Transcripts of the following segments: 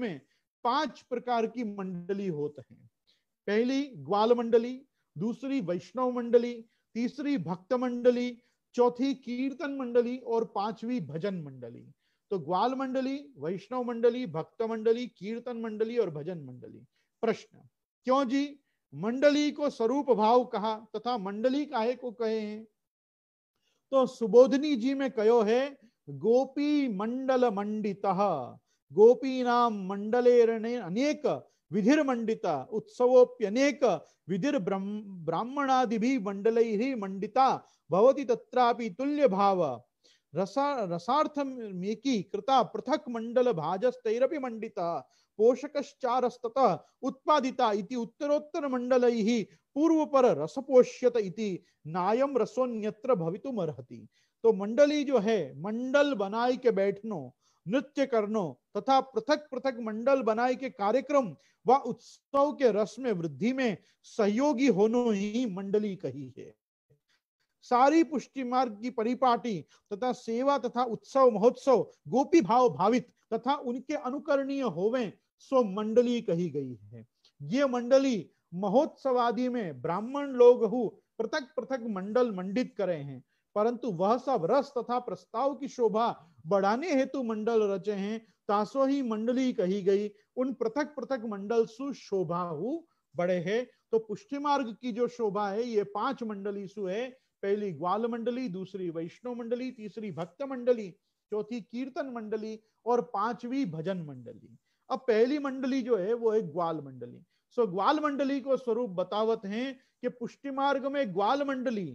में पांच प्रकार की मंडली होते हैं पहली ग्वाल मंडली दूसरी वैष्णव मंडली तीसरी भक्त मंडली चौथी कीर्तन मंडली और पांचवी भजन मंडली तो ग्वाल मंडली वैष्णव मंडली भक्त मंडली कीर्तन मंडली और भजन मंडली प्रश्न क्यों जी मंडली को स्वरूप भाव कहा तथा मंडली काहे को कहे हैं तो सुबोधनी जी में कहो है गोपी मंडल मंडित गोपीनाम मंडलेरणे अनेक मंडिता उत्सवोप्यनेक विधिर ब्राह्मणादि मंडल मंडिता भवति तत्रापि तुल्य भाव रसा रसार्थमेकी कृता पृथक मंडल भाजस्तरपि मंडिता पोषकश्चारस्तत उत्पादिता इति उत्तरोत्तर मंडलैः पूर्वपर रसपोष्यत इति नायम रसोन्यत्र भवितुमर्हति तो मंडली जो है मंडल बनाई के बैठनो नृत्य करनो तथा पृथक पृथक मंडल बनाए के कार्यक्रम व उत्सव के रस में वृद्धि में सहयोगी होनो ही मंडली कही है सारी पुष्टि मार्ग की परिपाटी तथा सेवा तथा उत्सव महोत्सव गोपी भाव भावित तथा उनके अनुकरणीय होवे सो मंडली कही गई है ये मंडली महोत्सव आदि में ब्राह्मण लोग हु पृथक पृथक मंडल मंडित करे हैं परंतु वह सब रस तथा प्रस्ताव की शोभा बढ़ाने हेतु मंडल रचे हैं तासो ही मंडली कही गई उन पृथक पृथक मंडल सुशोभा बड़े है तो पुष्टि मार्ग की जो शोभा है ये पांच मंडली सु है पहली ग्वाल मंडली दूसरी वैष्णव मंडली तीसरी भक्त मंडली चौथी कीर्तन मंडली और पांचवी भजन मंडली अब पहली मंडली जो है वो है ग्वाल मंडली सो ग्वाल मंडली को स्वरूप बतावत हैं कि पुष्टि मार्ग में ग्वाल मंडली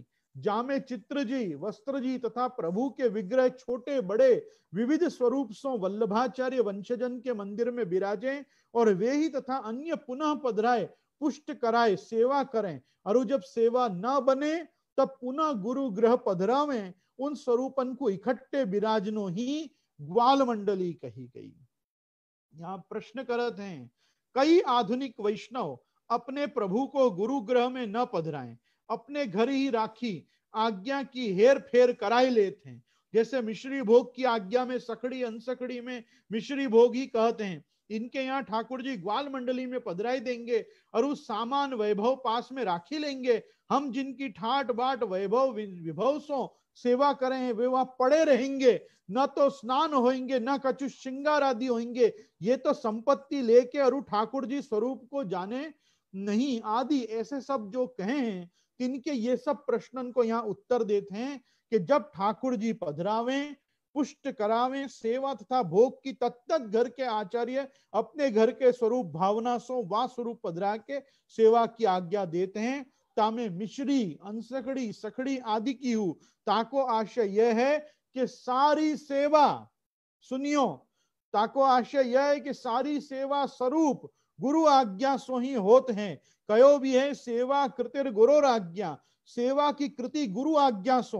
जामे चित्र जी वस्त्र जी तथा प्रभु के विग्रह छोटे बड़े विविध स्वरूप सो वल्लभाचार्य वंशजन के मंदिर में विराजे और वे ही तथा अन्य पुनः पधराए पुष्ट कराए सेवा करें और जब सेवा न बने तब पुनः गुरु ग्रह पधरावे उन स्वरूपन को इकट्ठे विराजनो ही ग्वाल मंडली कही गई यहाँ प्रश्न करते हैं कई आधुनिक वैष्णव अपने प्रभु को गुरु ग्रह में न पधराएं अपने घर ही राखी आज्ञा की हेर फेर कराई लेते हैं जैसे मिश्री भोग की आज्ञा में सकड़ी अनसकड़ी में मिश्री भोग ही कहते हैं इनके यहाँ ठाकुर जी ग्वाल मंडली में पधराई देंगे और उस सामान वैभव पास में राखी लेंगे हम जिनकी ठाट बाट वैभव विभव सो सेवा करें वे वहां पड़े रहेंगे न तो स्नान होंगे न कचु श्रृंगार आदि होंगे ये तो संपत्ति लेके अरु ठाकुर जी स्वरूप को जाने नहीं आदि ऐसे सब जो कहे हैं तिनके ये सब प्रश्नन को यहाँ उत्तर देते हैं कि जब ठाकुर जी पधरावे पुष्ट करावे सेवा तथा भोग की तत्त घर के आचार्य अपने घर के स्वरूप भावना सो वा स्वरूप पधरा के सेवा की आज्ञा देते हैं तामे मिश्री अंसखड़ी सखड़ी आदि की हु ताको आशय यह है कि सारी सेवा सुनियो ताको आशय यह है कि सारी सेवा स्वरूप गुरु आज्ञा सो ही होते हैं कयो भी है सेवा कृतिर गुरु आज्ञा सेवा की कृति गुरु आज्ञा सो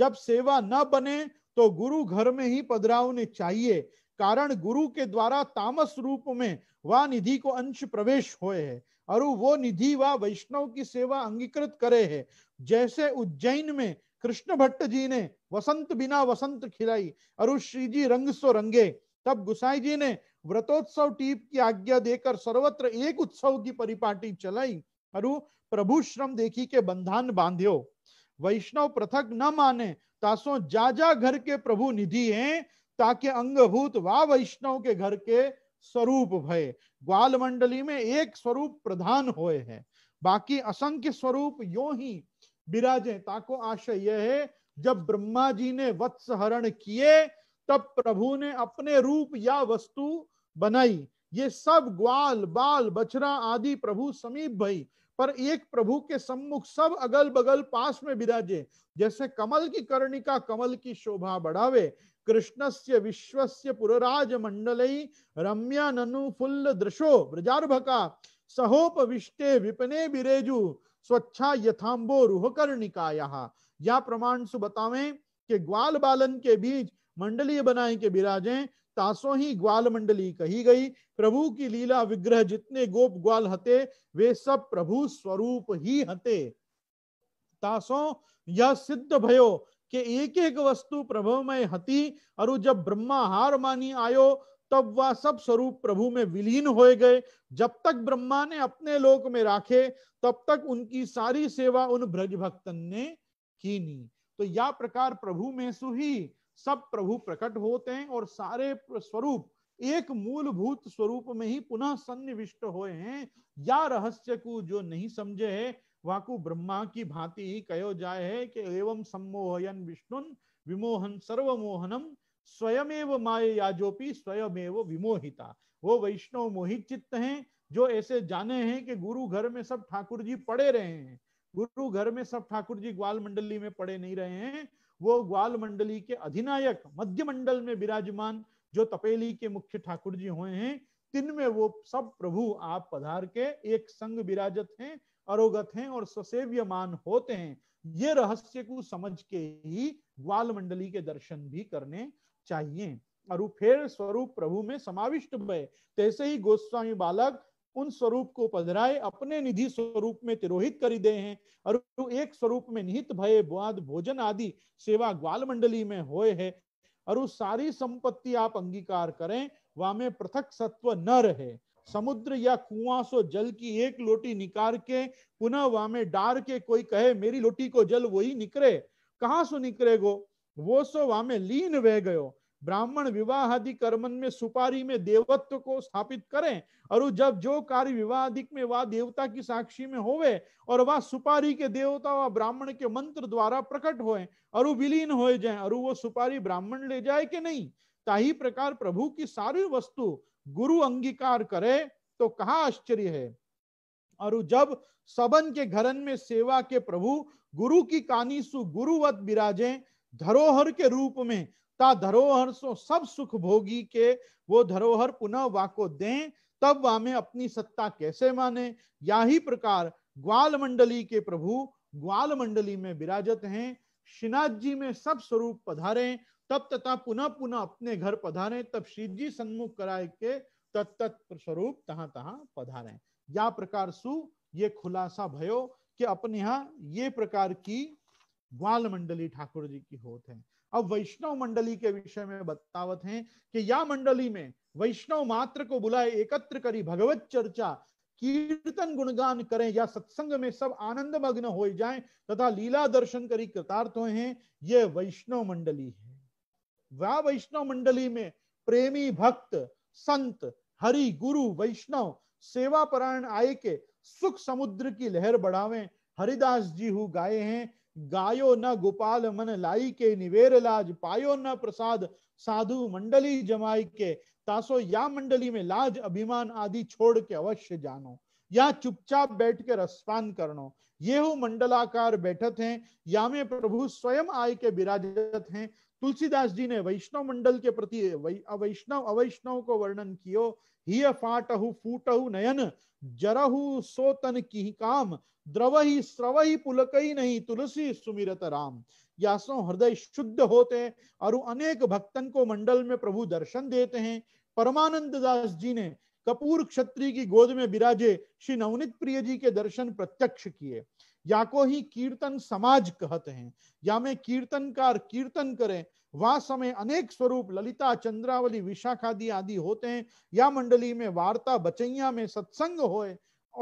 जब सेवा न बने तो गुरु घर में ही पधरावने चाहिए कारण गुरु के द्वारा तामस रूप में वह निधि को अंश प्रवेश होए है और वो निधि व वैष्णव की सेवा अंगीकृत करे है जैसे उज्जैन में कृष्ण भट्ट जी ने वसंत बिना वसंत खिलाई और श्री जी रंग सो रंगे तब गुसाई जी ने व्रतोत्सव टीप की आज्ञा देकर सर्वत्र एक उत्सव की परिपाटी चलाई अरु प्रभु श्रम देखी के बंधान बांधियो वैष्णव पृथक न माने तासो जाजा घर के प्रभु निधि हैं ताके अंगभूत वा वैष्णव के घर के स्वरूप भय ग्वाल मंडली में एक स्वरूप प्रधान होए है बाकी असंख्य स्वरूप यो ही विराजे ताको आशय यह है जब ब्रह्मा जी ने वत्स हरण किए तब प्रभु ने अपने रूप या वस्तु बनाई ये सब ग्वाल बाल बछरा आदि प्रभु समीप भई पर एक प्रभु के सम्मुख सब अगल बगल पास में विराजे जैसे कमल की कर्णिका कमल की शोभा बढ़ावे कृष्णस्य विश्वस्य पुरराज मंडल रम्या ननु फुल्ल दृशो सहोप विष्टे विपने बिरेजु स्वच्छा यथाम्बो रूह यहा प्रमाण सु बतावे कि ग्वाल बालन के बीच मंडलीय बनाए के बिराजें तासो ही ग्वाल मंडली कही गई प्रभु की लीला विग्रह जितने गोप ग्वाल हते वे सब प्रभु स्वरूप ही हते तासो यह सिद्ध भयो के एक एक वस्तु प्रभु में हती और जब ब्रह्मा हार मानी आयो तब वह सब स्वरूप प्रभु में विलीन हो गए जब तक ब्रह्मा ने अपने लोक में राखे तब तक उनकी सारी सेवा उन ब्रज भक्तन ने की नी तो या प्रकार प्रभु में सुही सब प्रभु प्रकट होते हैं और सारे स्वरूप एक मूलभूत स्वरूप में ही पुनः सन्निविष्ट हुए हैं या रहस्य को जो नहीं समझे है वाकु ब्रह्मा की भांति ही कहो जाए है कि एवं सम्मोहयन विष्णुन विमोहन सर्वमोहनम स्वयमेव माये याजोपी स्वयमेव विमोहिता वो वैष्णव मोहित चित्त हैं जो ऐसे जाने हैं कि गुरु घर में सब ठाकुर जी पड़े रहे हैं गुरु घर में सब ठाकुर जी ग्वाल मंडली में पड़े नहीं रहे हैं वो ग्वाल मंडली के अधिनायक मध्य मंडल में विराजमान जो तपेली के मुख्य ठाकुर जी हुए हैं तीन में वो सब प्रभु आप पधार के एक संग विराजत हैं अरोगत हैं और ससेव्यमान होते हैं ये रहस्य को समझ के ही ग्वाल मंडली के दर्शन भी करने चाहिए और फिर स्वरूप प्रभु में समाविष्ट भय तैसे ही गोस्वामी बालक उन स्वरूप को पधराए अपने निधि स्वरूप में तिरोहित कर दे हैं और एक स्वरूप में निहित भय वाद भोजन आदि सेवा ग्वाल मंडली में होए है और उस सारी संपत्ति आप अंगीकार करें वामे पृथक सत्व न रहे समुद्र या कुआं सो जल की एक लोटी निकाल के पुनः वामे डार के कोई कहे मेरी लोटी को जल वही निकरे कहा सो निकरे गो वो सो वामे लीन वह गयो ब्राह्मण विवाह आदि कर्मन में सुपारी में देवत्व को स्थापित करें और जब जो कार्य विवाहाधिक में वह देवता की साक्षी में होवे और वह सुपारी के देवता व ब्राह्मण के मंत्र द्वारा प्रकट होए और विलीन हो जाए और वो सुपारी ब्राह्मण ले जाए कि नहीं ताही प्रकार प्रभु की सारी वस्तु गुरु अंगीकार करे तो कहा आश्चर्य है और जब सबन के घरन में सेवा के प्रभु गुरु की कानी सु गुरुवत बिराजे धरोहर के रूप में ता धरोहर सो सब सुख भोगी के वो धरोहर पुनः वाको दें तब वामे अपनी सत्ता कैसे माने या ही प्रकार ग्वाल मंडली के प्रभु ग्वाल मंडली में विराजत हैं श्रीनाथ जी में सब स्वरूप पधारे तब तथा पुनः पुनः अपने घर पधारे तब श्री जी सन्मुख कराए के तत् स्वरूप तहां तहां पधारे या प्रकार सु ये खुलासा भयो कि अपने यहाँ ये प्रकार की ग्वाल मंडली ठाकुर जी की होते हैं अब वैष्णव मंडली के विषय में बतावत हैं कि या मंडली में वैष्णव मात्र को बुलाए एकत्र करी भगवत चर्चा कीर्तन गुणगान करें या सत्संग में सब आनंद मग्न हो जाएं तथा लीला दर्शन करी कृतार्थ हैं ये वैष्णव मंडली है वह वैष्णव मंडली में प्रेमी भक्त संत हरि गुरु वैष्णव सेवा परायण आए के सुख समुद्र की लहर बढ़ावे हरिदास जी हु गाए हैं गायो न गोपाल मन लाई के निवेर लाज पायो न प्रसाद साधु मंडली जमाई के तासो या मंडली में लाज अभिमान आदि छोड़ के अवश्य जानो या चुपचाप बैठ के रसपान करनो ये हो मंडलाकार बैठत हैं या में प्रभु स्वयं आय के विराजत हैं तुलसीदास जी ने वैष्णव मंडल के प्रति अवैष्णव अवैष्णव को वर्णन कियो हिय फाटहु फूटहु नयन जरहु सोतन की काम द्रवही स्रवही पुलकई नहीं तुलसी सुमिरत राम यासो हृदय शुद्ध होते और अनेक भक्तन को मंडल में प्रभु दर्शन देते हैं परमानंद दास जी ने कपूर क्षत्री की गोद में विराजे श्री नवनीत प्रिय जी के दर्शन प्रत्यक्ष किए या को ही कीर्तन समाज कहते हैं या में कीर्तनकार कीर्तन करें वास में अनेक स्वरूप ललिता चंद्रावली विशाखादि आदि होते हैं या मंडली में वार्ता बचैया में सत्संग होए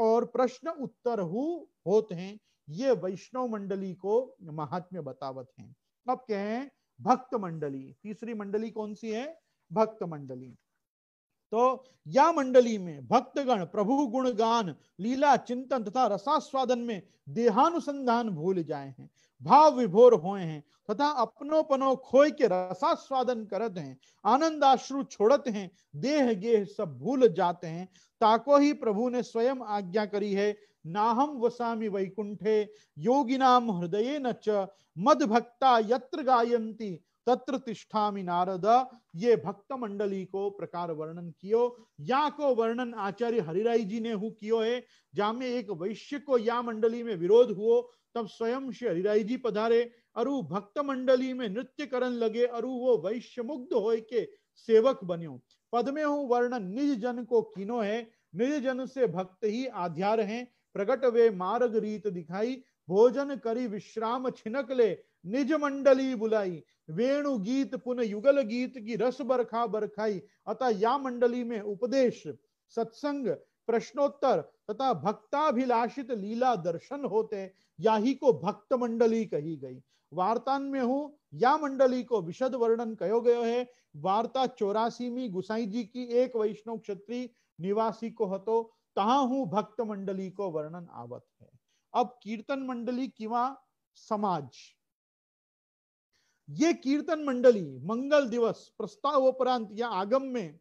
और प्रश्न उत्तर हु होते हैं ये वैष्णव मंडली को महात्म्य बतावत हैं अब कहें भक्त मंडली तीसरी मंडली कौन सी है भक्त मंडली तो या मंडली में भक्तगण प्रभु गुण गान लीला चिंतन तथा रसास्वादन में देहानुसंधान भूल जाए हैं भाव विभोर होए हैं तथा अपनो पनो खोए के रसास्वादन करत हैं आनंद आश्रु छोड़त हैं देह गेह सब भूल जाते हैं ताको ही प्रभु ने स्वयं आज्ञा करी है नाहम वसामी वैकुंठे योगिनाम हृदय न च मद भक्ता यत्र गायंती तत्र तिष्ठामि नारद ये भक्त मंडली को प्रकार वर्णन कियो या को वर्णन आचार्य हरिराय जी ने हु कियो है जहां में एक वैश्य को या मंडली में विरोध हुओ तब स्वयं श्री हरिराय जी पधारे अरु भक्त मंडली में नृत्य करण लगे अरु वो वैश्य मुग्ध हो के सेवक बन्यो पद में हूँ वर्णन निज जन को किनो है निज जन से भक्त ही आध्यार हैं प्रकट वे मार्ग रीत दिखाई भोजन करी विश्राम छिनक ले निज मंडली बुलाई वेणु गीत पुन युगल गीत की रस बरखा बरखाई अतः या मंडली में उपदेश सत्संग प्रश्नोत्तर तथा भक्ताभिलाषित लीला दर्शन होते या ही को भक्त मंडली कही गई वार्तान में हूँ या मंडली को विशद वर्णन कहो गयो है वार्ता चौरासीमी गुसाई जी की एक वैष्णव क्षत्रिय निवासी को हतो तहा हूँ भक्त मंडली को वर्णन आवत है अब कीर्तन मंडली किवा समाज ये कीर्तन मंडली मंगल दिवस उपरांत या आगम में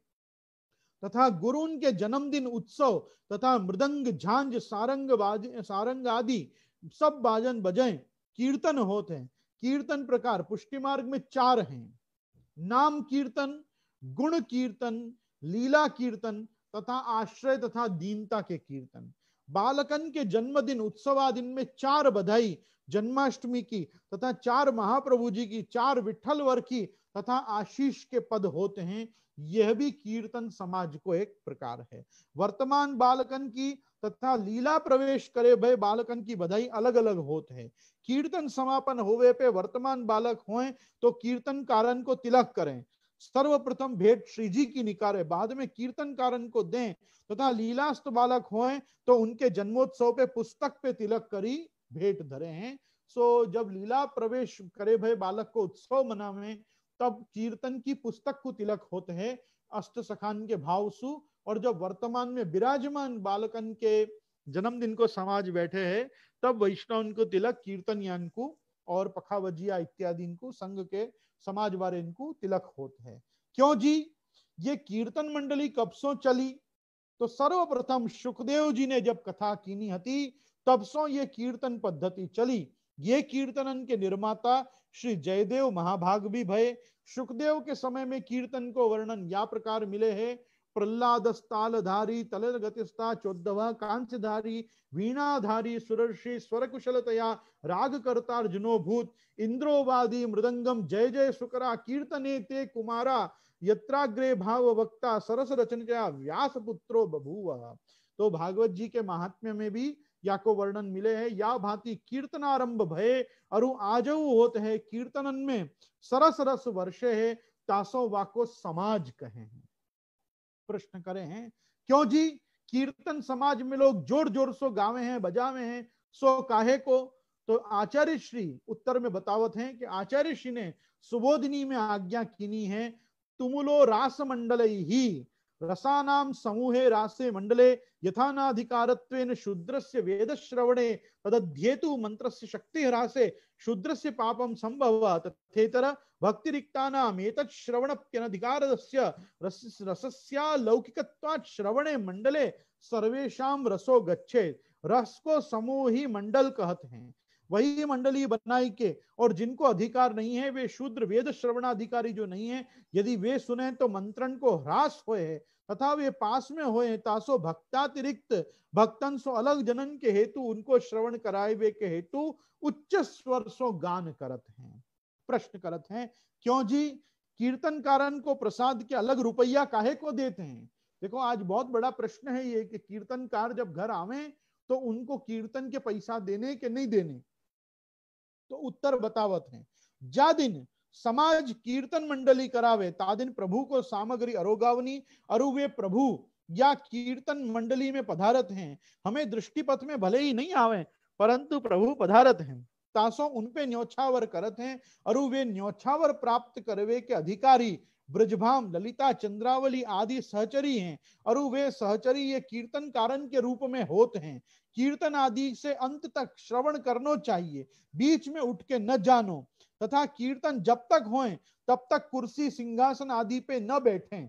तथा गुरुन के जन्मदिन उत्सव तथा मृदंग झांझ सारंग बाज सारंग आदि सब बाजन बजे कीर्तन होते हैं कीर्तन प्रकार पुष्टि मार्ग में चार हैं नाम कीर्तन गुण कीर्तन लीला कीर्तन तथा आश्रय तथा दीनता के कीर्तन बालकन के जन्मदिन उत्सव आदि में चार बधाई जन्माष्टमी की तथा चार महाप्रभु जी की चार विठल वर की तथा आशीष के पद होते हैं यह भी कीर्तन समाज को एक प्रकार है वर्तमान बालकन की तथा लीला प्रवेश करे भय बालकन की बधाई अलग अलग होते हैं कीर्तन समापन होवे पे वर्तमान बालक होए तो कीर्तन कारण को तिलक करें सर्वप्रथम भेंट श्री जी की निकारे बाद में कीर्तन कारण को दें तथा लीलास्त बालक होए तो उनके जन्मोत्सव पे पुस्तक पे तिलक करी भेंट धरे हैं सो जब लीला प्रवेश करे भय बालक को उत्सव मना तब कीर्तन की पुस्तक को तिलक होते हैं अष्ट सखान के भाव सु और जब वर्तमान में विराजमान बालकन के जन्मदिन को समाज बैठे हैं तब वैष्णव को तिलक कीर्तन यान को और पखावजिया इत्यादि इनको संघ के समाज वाले इनको तिलक होते हैं क्यों जी ये कीर्तन मंडली कब सो चली तो सर्वप्रथम सुखदेव जी ने जब कथा कीनी हती तब सो ये कीर्तन पद्धति चली ये कीर्तन के निर्माता श्री जयदेव महाभाग भी भय सुखदेव के समय में कीर्तन को वर्णन या प्रकार मिले हैं प्रहलादस्तालधारी तलर गतिस्ता कांचधारी वीणाधारी सुरर्षि स्वर कुशलतया राग अर्जुनो भूत इंद्रोवादी मृदंगम जय जय सुकरा कीर्तने ते कुमारा यत्राग्रे भाव वक्ता सरस रचनया व्यास पुत्रो बभूव तो भागवत जी के महात्म्य में भी या को वर्णन मिले है या भांति कीर्तन आरंभ भय अरु आज होत है कीर्तनन में सरस रस वर्षे है तासो वाको समाज कहे हैं प्रश्न करे हैं क्यों जी कीर्तन समाज में लोग जोर जोर सो गावे हैं बजावे हैं सो काहे को तो आचार्य श्री उत्तर में बतावत हैं कि आचार्य श्री ने सुबोधिनी में आज्ञा कीनी है तुमुलो रास मंडल ही रसानाम समूहे रासे मंडले यथानाधिकारत्वेन शूद्रस्य वेदश्रवणे तदध्येतु मंत्रस्य शक्ति रासे शूद्रस्य पापम संभव तथेतर भक्तिरिक्तानाम एतत् श्रवणप्यनधिकारस्य रस रसस्या लौकिकत्वात् श्रवणे मंडले सर्वेषां रसो गच्छेत् रस को समूही मंडल कहते हैं वही मंडली बनाई के और जिनको अधिकार नहीं है वे शूद्र वेद श्रवणाधिकारी जो नहीं है यदि वे सुने तो मंत्रण को ह्रास हो तथा वे पास में हो तासो भक्तातिरिक्त भक्तन सो अलग जनन के हेतु उनको श्रवण कराए वे के हेतु उच्च स्वर सो गान करत हैं प्रश्न करत हैं क्यों जी कीर्तन कारण को प्रसाद के अलग रुपया काहे को देते हैं देखो आज बहुत बड़ा प्रश्न है ये कि कीर्तनकार जब घर आवे तो उनको कीर्तन के पैसा देने के नहीं देने તો ઉત્તર બતાવત હે જા દિન સમાજ કીર્તન મંડલી કરાવે તાદિન प्रभु को सामग्री अरोगावनी अरुवे प्रभु या कीर्तन मंडली में पधारत हैं हमें दृष्टि पथ में भले ही नहीं आवे परंतु प्रभु पधारत हैं तासो उनपे न्योछावर करत हैं अरु वे न्योछावर प्राप्त करवे के अधिकारी ब्रजभाम ललिता चंद्रावली आदि सहचरी हैं और वे सहचरी ये कीर्तन कारण के रूप में होते हैं कीर्तन आदि से अंत तक श्रवण करनो चाहिए बीच में उठ के न जानो तथा कीर्तन जब तक होए तब तक कुर्सी सिंहासन आदि पे न बैठे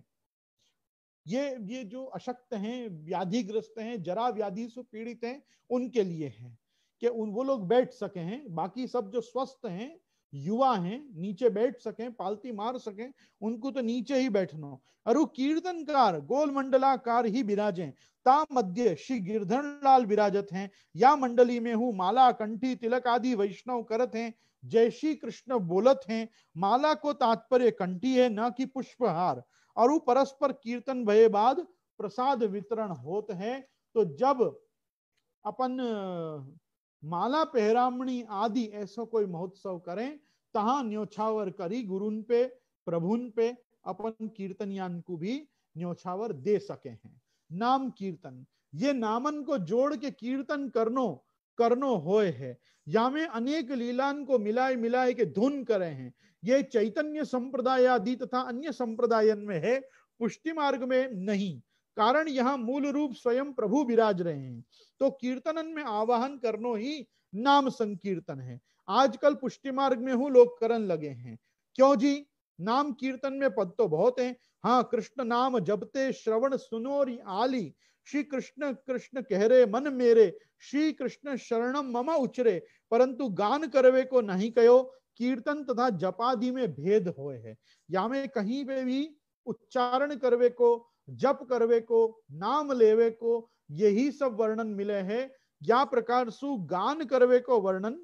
ये ये जो अशक्त हैं व्याधिग्रस्त हैं जरा व्याधि से पीड़ित हैं उनके लिए है कि उन वो लोग बैठ सके हैं बाकी सब जो स्वस्थ हैं युवा हैं नीचे बैठ सके पालती मार सके उनको तो नीचे ही बैठना अरु कीर्तनकार गोल मंडलाकार ही विराजे ता मध्य श्री गिरधन लाल विराजत हैं या मंडली में हूँ माला कंठी तिलक आदि वैष्णव करत हैं जय श्री कृष्ण बोलत हैं माला को तात्पर्य कंठी है न कि पुष्पहार अरु परस्पर कीर्तन भय बाद प्रसाद वितरण होत है तो जब अपन माला पहरामणी आदि ऐसो कोई महोत्सव करें तहा न्योछावर करी गुरुन पे प्रभुन पे अपन कीर्तनयान को भी न्योछावर दे सके हैं नाम कीर्तन ये नामन को जोड़ के कीर्तन करनो करनो होए है या में अनेक लीलान को मिलाए मिलाए के धुन करे हैं ये चैतन्य संप्रदाय आदि तथा अन्य संप्रदायन में है पुष्टि मार्ग में नहीं कारण यहाँ मूल रूप स्वयं प्रभु विराज रहे हैं तो कीर्तनन में आवाहन करनो ही नाम संकीर्तन है आजकल पुष्टि मार्ग में हूँ लोग करण लगे हैं क्यों जी नाम कीर्तन में पद तो बहुत हैं हाँ कृष्ण नाम जबते श्रवण सुनोरी आली श्री कृष्ण कृष्ण कह रहे मन मेरे श्री कृष्ण शरणम मम उचरे परंतु गान करवे को नहीं कहो कीर्तन तथा जपादि में भेद होए है या में कहीं पे भी उच्चारण करवे को जप करवे को नाम लेवे को यही सब वर्णन मिले हैं या प्रकार सु गान करवे को वर्णन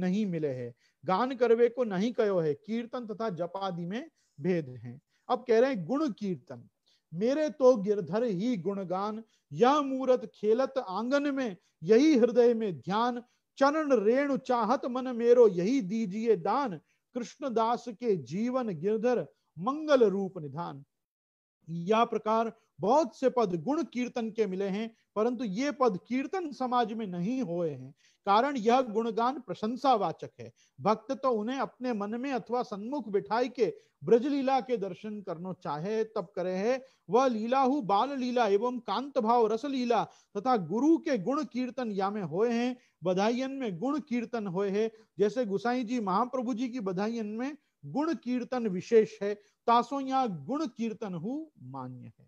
नहीं मिले है गान करवे को नहीं कहो है कीर्तन तथा जप आदि में भेद है अब कह रहे हैं गुण कीर्तन मेरे तो गिरधर ही गुणगान यह मूरत खेलत आंगन में यही हृदय में ध्यान चरण रेणु चाहत मन मेरो यही दीजिए दान कृष्णदास के जीवन गिरधर मंगल रूप निधान या प्रकार बहुत से पद गुण कीर्तन के मिले हैं परंतु ये पद कीर्तन समाज में नहीं हुए हैं कारण यह गुणगान प्रशंसा वाचक है भक्त तो उन्हें अपने मन में अथवा सन्मुख बिठाई के ब्रजलीला के दर्शन करना चाहे तब करे है वह लीला हु बाल लीला एवं कांत भाव रस लीला तथा गुरु के गुण कीर्तन या में हुए हैं बधाइयन में गुण कीर्तन हुए है जैसे गुसाई जी महाप्रभु जी की बधाइयन में गुण कीर्तन विशेष है तासो या गुण कीर्तन हु मान्य है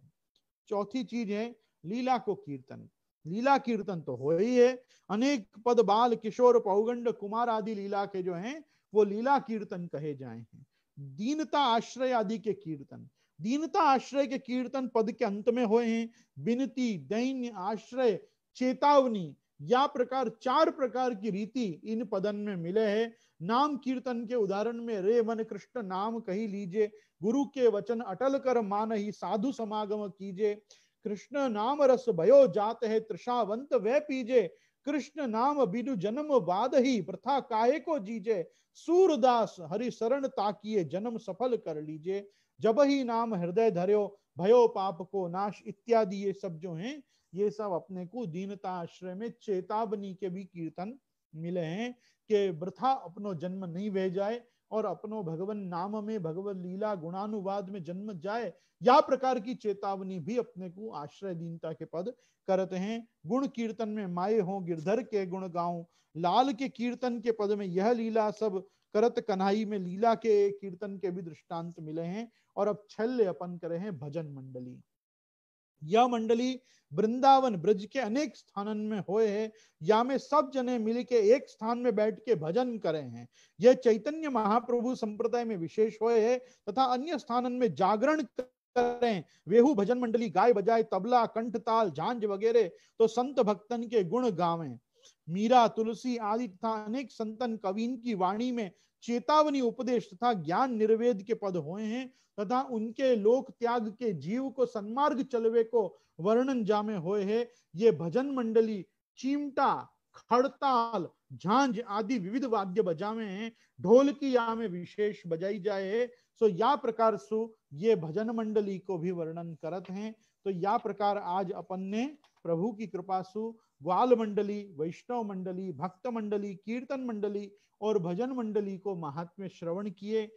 चौथी चीज है लीला को कीर्तन लीला कीर्तन तो हो ही है अनेक पद बाल किशोर पौगंड कुमार आदि लीला के जो हैं वो लीला कीर्तन कहे जाए हैं दीनता आश्रय आदि के कीर्तन दीनता आश्रय के कीर्तन पद के अंत में हुए हैं विनती दैन्य आश्रय चेतावनी या प्रकार चार प्रकार की रीति इन पदन में मिले हैं नाम कीर्तन के उदाहरण में रे मन कृष्ण नाम कही लीजिए गुरु के वचन अटल कर मान ही साधु समागम कीजे कृष्ण नाम रस भयो जात है त्रिषावंत वे पीजे कृष्ण नाम बिनु जन्म वाद ही प्रथा काहे को जीजे सूरदास हरि शरण ताकिए जन्म सफल कर लीजे जब ही नाम हृदय धर्यो भयो पाप को नाश इत्यादि ये सब जो हैं ये सब अपने को दीनता आश्रय में चेतावनी के भी कीर्तन मिले हैं कि वृथा अपनो जन्म नहीं वे जाए और अपनो भगवान नाम में भगवत लीला गुणानुवाद में जन्म जाए या प्रकार की चेतावनी भी अपने को आश्रय दीनता के पद करते हैं गुण कीर्तन में माये हो गिरधर के गुण गाऊ लाल के कीर्तन के पद में यह लीला सब करत कन्हई में लीला के कीर्तन के भी दृष्टांत मिले हैं और अब छल्य अपन करे हैं भजन मंडली यह मंडली वृंदावन ब्रज के अनेक स्थान में होए है या में सब जने मिल के एक स्थान में बैठ के भजन करे हैं यह चैतन्य महाप्रभु संप्रदाय में विशेष होए है तथा अन्य स्थान में जागरण करें वेहु भजन मंडली गाय बजाए तबला कंठ ताल झांझ वगैरह तो संत भक्तन के गुण गावे मीरा तुलसी आदि तथा अनेक संतन कवीन की वाणी में चेतावनी उपदेश तथा ज्ञान निर्वेद के पद हुए हैं तथा उनके लोक त्याग के जीव को सन्मार्ग चलवे को वर्णन जामे हुए है ये भजन मंडली चिमटा खड़ताल झांझ आदि विविध वाद्य बजावे हैं ढोल की या में विशेष बजाई जाए सो या प्रकार सु ये भजन मंडली को भी वर्णन करत हैं तो या प्रकार आज अपन ने प्रभु की कृपा सु ग्वाल मंडली वैष्णव मंडली भक्त मंडली कीर्तन मंडली और भजन मंडली को महात्म्य श्रवण किए